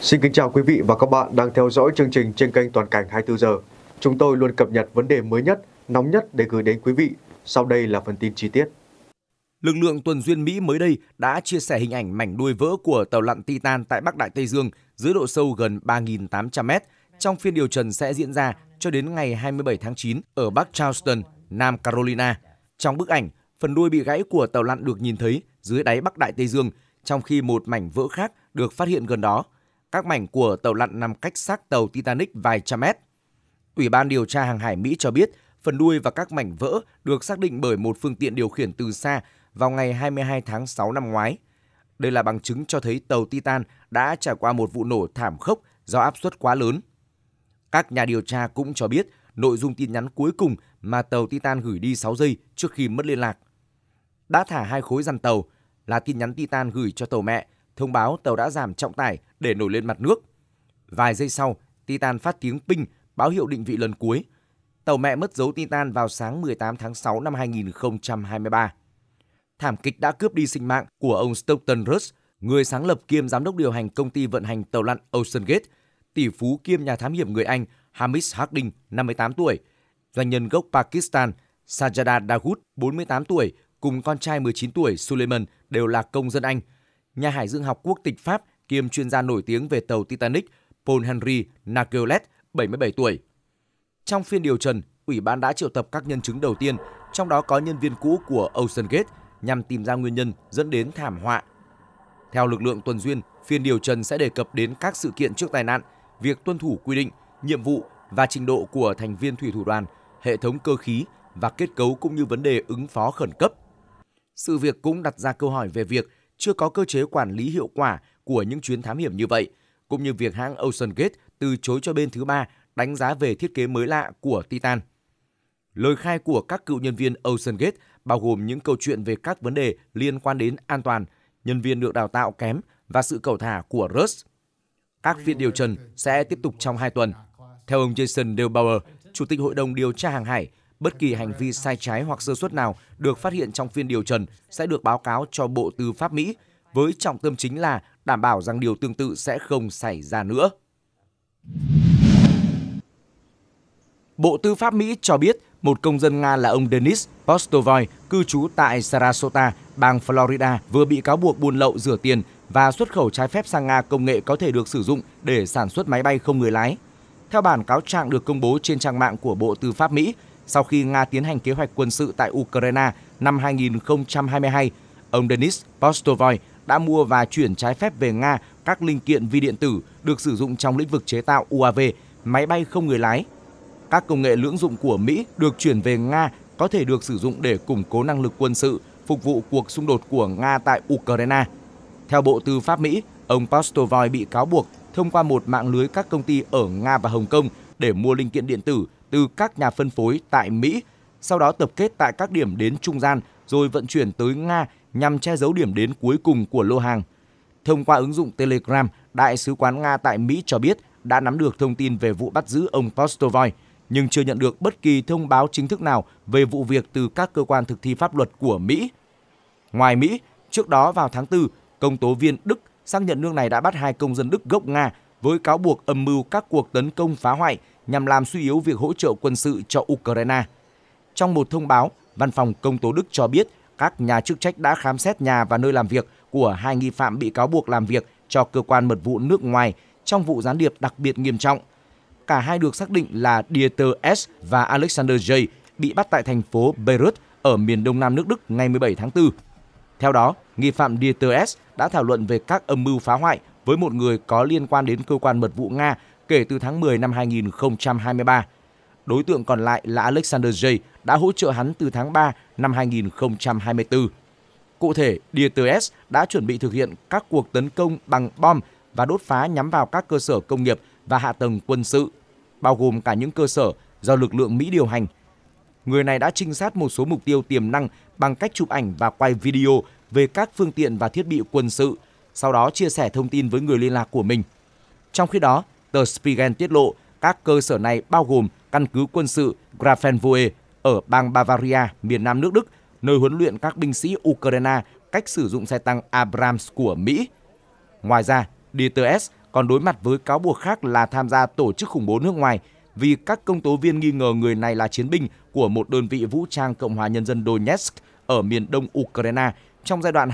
Xin kính chào quý vị và các bạn đang theo dõi chương trình trên kênh Toàn cảnh 24 giờ. Chúng tôi luôn cập nhật vấn đề mới nhất, nóng nhất để gửi đến quý vị. Sau đây là phần tin chi tiết. Lực lượng tuần duyên Mỹ mới đây đã chia sẻ hình ảnh mảnh đuôi vỡ của tàu lặn Titan tại Bắc Đại Tây Dương dưới độ sâu gần 3.800 mét. Trong phiên điều trần sẽ diễn ra cho đến ngày 27 tháng 9 ở Bắc Charleston, Nam Carolina. Trong bức ảnh, phần đuôi bị gãy của tàu lặn được nhìn thấy dưới đáy Bắc Đại Tây Dương, trong khi một mảnh vỡ khác được phát hiện gần đó – các mảnh của tàu lặn nằm cách xác tàu Titanic vài trăm mét. Ủy ban điều tra hàng hải Mỹ cho biết phần đuôi và các mảnh vỡ được xác định bởi một phương tiện điều khiển từ xa vào ngày 22 tháng 6 năm ngoái. Đây là bằng chứng cho thấy tàu Titan đã trải qua một vụ nổ thảm khốc do áp suất quá lớn. Các nhà điều tra cũng cho biết nội dung tin nhắn cuối cùng mà tàu Titan gửi đi 6 giây trước khi mất liên lạc. Đã thả hai khối dàn tàu là tin nhắn Titan gửi cho tàu mẹ thông báo tàu đã giảm trọng tải để nổi lên mặt nước. Vài giây sau, Titan phát tiếng ping báo hiệu định vị lần cuối. Tàu mẹ mất dấu Titan vào sáng 18 tháng 6 năm 2023. Thảm kịch đã cướp đi sinh mạng của ông Stockton Russ, người sáng lập kiêm giám đốc điều hành công ty vận hành tàu lặn Ocean Gate, tỷ phú kiêm nhà thám hiểm người Anh Hamish Harding, 58 tuổi, doanh nhân gốc Pakistan Sajada Dawood, 48 tuổi, cùng con trai 19 tuổi Suleiman đều là công dân Anh – nhà hải dương học quốc tịch Pháp kiêm chuyên gia nổi tiếng về tàu Titanic, Paul Henry Nagelet, 77 tuổi. Trong phiên điều trần, ủy ban đã triệu tập các nhân chứng đầu tiên, trong đó có nhân viên cũ của Ocean Gate nhằm tìm ra nguyên nhân dẫn đến thảm họa. Theo lực lượng tuần duyên, phiên điều trần sẽ đề cập đến các sự kiện trước tai nạn, việc tuân thủ quy định, nhiệm vụ và trình độ của thành viên thủy thủ đoàn, hệ thống cơ khí và kết cấu cũng như vấn đề ứng phó khẩn cấp. Sự việc cũng đặt ra câu hỏi về việc chưa có cơ chế quản lý hiệu quả của những chuyến thám hiểm như vậy, cũng như việc hãng Ocean Gate từ chối cho bên thứ ba đánh giá về thiết kế mới lạ của Titan. Lời khai của các cựu nhân viên Ocean Gate bao gồm những câu chuyện về các vấn đề liên quan đến an toàn, nhân viên được đào tạo kém và sự cầu thả của Russ. Các phiên điều trần sẽ tiếp tục trong hai tuần. Theo ông Jason Delbauer, Chủ tịch Hội đồng Điều tra Hàng hải, Bất kỳ hành vi sai trái hoặc sơ suất nào được phát hiện trong phiên điều trần sẽ được báo cáo cho Bộ Tư pháp Mỹ với trọng tâm chính là đảm bảo rằng điều tương tự sẽ không xảy ra nữa. Bộ Tư pháp Mỹ cho biết một công dân Nga là ông Denis Postovoy, cư trú tại Sarasota, bang Florida, vừa bị cáo buộc buôn lậu rửa tiền và xuất khẩu trái phép sang Nga công nghệ có thể được sử dụng để sản xuất máy bay không người lái. Theo bản cáo trạng được công bố trên trang mạng của Bộ Tư pháp Mỹ, sau khi Nga tiến hành kế hoạch quân sự tại Ukraine năm 2022, ông Denis Postovoy đã mua và chuyển trái phép về Nga các linh kiện vi điện tử được sử dụng trong lĩnh vực chế tạo UAV, máy bay không người lái. Các công nghệ lưỡng dụng của Mỹ được chuyển về Nga có thể được sử dụng để củng cố năng lực quân sự phục vụ cuộc xung đột của Nga tại Ukraine. Theo Bộ Tư pháp Mỹ, ông Postovoy bị cáo buộc thông qua một mạng lưới các công ty ở Nga và Hồng Kông để mua linh kiện điện tử từ các nhà phân phối tại Mỹ, sau đó tập kết tại các điểm đến trung gian rồi vận chuyển tới Nga nhằm che giấu điểm đến cuối cùng của lô hàng. Thông qua ứng dụng Telegram, Đại sứ quán Nga tại Mỹ cho biết đã nắm được thông tin về vụ bắt giữ ông Postovoy, nhưng chưa nhận được bất kỳ thông báo chính thức nào về vụ việc từ các cơ quan thực thi pháp luật của Mỹ. Ngoài Mỹ, trước đó vào tháng 4, công tố viên Đức xác nhận nước này đã bắt hai công dân Đức gốc Nga với cáo buộc âm mưu các cuộc tấn công phá hoại nhằm làm suy yếu việc hỗ trợ quân sự cho Ukraine. Trong một thông báo, Văn phòng Công tố Đức cho biết các nhà chức trách đã khám xét nhà và nơi làm việc của hai nghi phạm bị cáo buộc làm việc cho cơ quan mật vụ nước ngoài trong vụ gián điệp đặc biệt nghiêm trọng. Cả hai được xác định là Dieter S. và Alexander J. bị bắt tại thành phố Beirut ở miền đông nam nước Đức ngày 17 tháng 4. Theo đó, nghi phạm Dieter đã thảo luận về các âm mưu phá hoại với một người có liên quan đến cơ quan mật vụ Nga kể từ tháng 10 năm 2023. Đối tượng còn lại là Alexander J đã hỗ trợ hắn từ tháng 3 năm 2024. Cụ thể, Dieter đã chuẩn bị thực hiện các cuộc tấn công bằng bom và đốt phá nhắm vào các cơ sở công nghiệp và hạ tầng quân sự, bao gồm cả những cơ sở do lực lượng Mỹ điều hành. Người này đã trinh sát một số mục tiêu tiềm năng bằng cách chụp ảnh và quay video về các phương tiện và thiết bị quân sự, sau đó chia sẻ thông tin với người liên lạc của mình. Trong khi đó, tờ Spiegel tiết lộ các cơ sở này bao gồm căn cứ quân sự Grafenvoe ở bang Bavaria, miền nam nước Đức, nơi huấn luyện các binh sĩ Ukraine cách sử dụng xe tăng Abrams của Mỹ. Ngoài ra, DTS còn đối mặt với cáo buộc khác là tham gia tổ chức khủng bố nước ngoài vì các công tố viên nghi ngờ người này là chiến binh của một đơn vị vũ trang Cộng hòa Nhân dân Donetsk ở miền đông Ukraine trong giai đoạn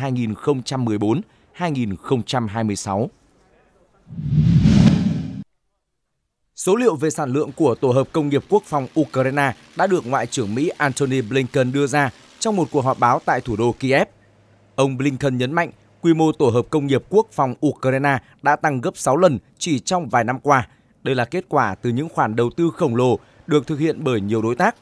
2014-2026. Số liệu về sản lượng của tổ hợp công nghiệp quốc phòng Ukraine đã được Ngoại trưởng Mỹ Antony Blinken đưa ra trong một cuộc họp báo tại thủ đô Kiev. Ông Blinken nhấn mạnh quy mô tổ hợp công nghiệp quốc phòng Ukraine đã tăng gấp 6 lần chỉ trong vài năm qua. Đây là kết quả từ những khoản đầu tư khổng lồ được thực hiện bởi nhiều đối tác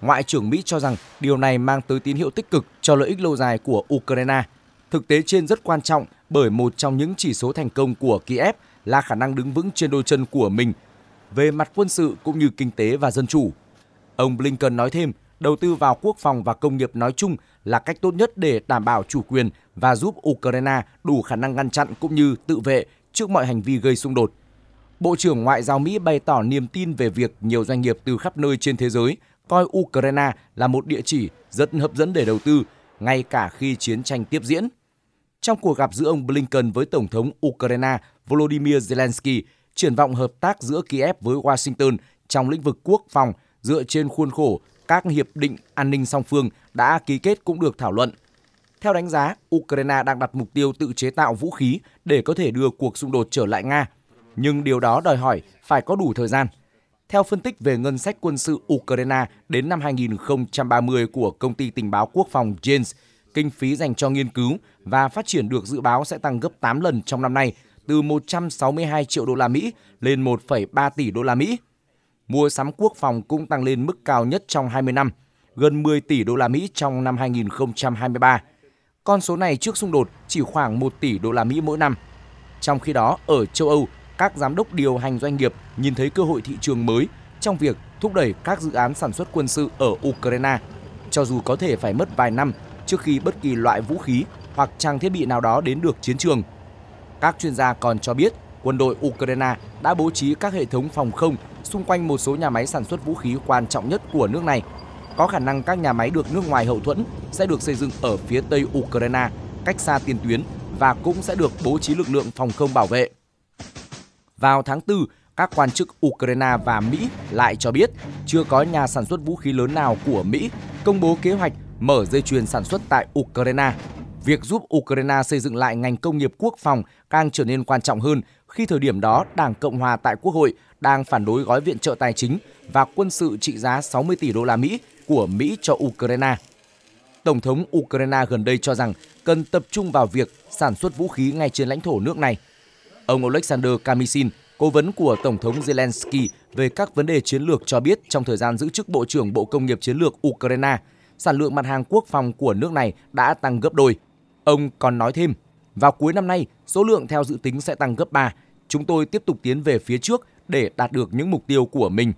Ngoại trưởng Mỹ cho rằng điều này mang tới tín hiệu tích cực cho lợi ích lâu dài của Ukraine. Thực tế trên rất quan trọng bởi một trong những chỉ số thành công của Kiev là khả năng đứng vững trên đôi chân của mình về mặt quân sự cũng như kinh tế và dân chủ. Ông Blinken nói thêm, đầu tư vào quốc phòng và công nghiệp nói chung là cách tốt nhất để đảm bảo chủ quyền và giúp Ukraine đủ khả năng ngăn chặn cũng như tự vệ trước mọi hành vi gây xung đột. Bộ trưởng Ngoại giao Mỹ bày tỏ niềm tin về việc nhiều doanh nghiệp từ khắp nơi trên thế giới coi Ukraine là một địa chỉ rất hấp dẫn để đầu tư, ngay cả khi chiến tranh tiếp diễn. Trong cuộc gặp giữa ông Blinken với Tổng thống Ukraine Volodymyr Zelensky, triển vọng hợp tác giữa Kiev với Washington trong lĩnh vực quốc phòng dựa trên khuôn khổ các hiệp định an ninh song phương đã ký kết cũng được thảo luận. Theo đánh giá, Ukraine đang đặt mục tiêu tự chế tạo vũ khí để có thể đưa cuộc xung đột trở lại Nga. Nhưng điều đó đòi hỏi phải có đủ thời gian – theo phân tích về ngân sách quân sự Ukraine đến năm 2030 của công ty tình báo quốc phòng James, kinh phí dành cho nghiên cứu và phát triển được dự báo sẽ tăng gấp 8 lần trong năm nay, từ 162 triệu đô la Mỹ lên 1,3 tỷ đô la Mỹ. Mua sắm quốc phòng cũng tăng lên mức cao nhất trong 20 năm, gần 10 tỷ đô la Mỹ trong năm 2023. Con số này trước xung đột chỉ khoảng 1 tỷ đô la Mỹ mỗi năm. Trong khi đó, ở châu Âu, các giám đốc điều hành doanh nghiệp nhìn thấy cơ hội thị trường mới trong việc thúc đẩy các dự án sản xuất quân sự ở Ukraine, cho dù có thể phải mất vài năm trước khi bất kỳ loại vũ khí hoặc trang thiết bị nào đó đến được chiến trường. Các chuyên gia còn cho biết quân đội Ukraine đã bố trí các hệ thống phòng không xung quanh một số nhà máy sản xuất vũ khí quan trọng nhất của nước này. Có khả năng các nhà máy được nước ngoài hậu thuẫn sẽ được xây dựng ở phía tây Ukraine, cách xa tiền tuyến và cũng sẽ được bố trí lực lượng phòng không bảo vệ. Vào tháng 4, các quan chức Ukraine và Mỹ lại cho biết chưa có nhà sản xuất vũ khí lớn nào của Mỹ công bố kế hoạch mở dây chuyền sản xuất tại Ukraine. Việc giúp Ukraine xây dựng lại ngành công nghiệp quốc phòng càng trở nên quan trọng hơn khi thời điểm đó Đảng Cộng hòa tại Quốc hội đang phản đối gói viện trợ tài chính và quân sự trị giá 60 tỷ đô la Mỹ của Mỹ cho Ukraine. Tổng thống Ukraine gần đây cho rằng cần tập trung vào việc sản xuất vũ khí ngay trên lãnh thổ nước này – Ông Alexander Kamishin, cố vấn của Tổng thống Zelensky về các vấn đề chiến lược cho biết trong thời gian giữ chức Bộ trưởng Bộ Công nghiệp Chiến lược Ukraine, sản lượng mặt hàng quốc phòng của nước này đã tăng gấp đôi. Ông còn nói thêm, vào cuối năm nay, số lượng theo dự tính sẽ tăng gấp 3. Chúng tôi tiếp tục tiến về phía trước để đạt được những mục tiêu của mình.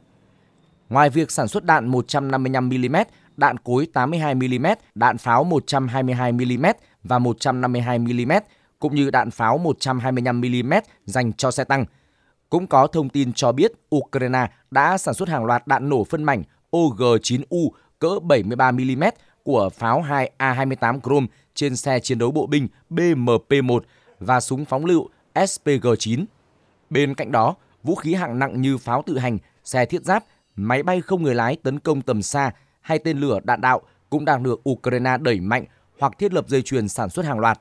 Ngoài việc sản xuất đạn 155mm, đạn cối 82mm, đạn pháo 122mm và 152mm, cũng như đạn pháo 125mm dành cho xe tăng. Cũng có thông tin cho biết Ukraine đã sản xuất hàng loạt đạn nổ phân mảnh OG-9U cỡ 73mm của pháo 2 A28 Grom trên xe chiến đấu bộ binh BMP-1 và súng phóng lựu SPG-9. Bên cạnh đó, vũ khí hạng nặng như pháo tự hành, xe thiết giáp, máy bay không người lái tấn công tầm xa hay tên lửa đạn đạo cũng đang được Ukraine đẩy mạnh hoặc thiết lập dây chuyền sản xuất hàng loạt.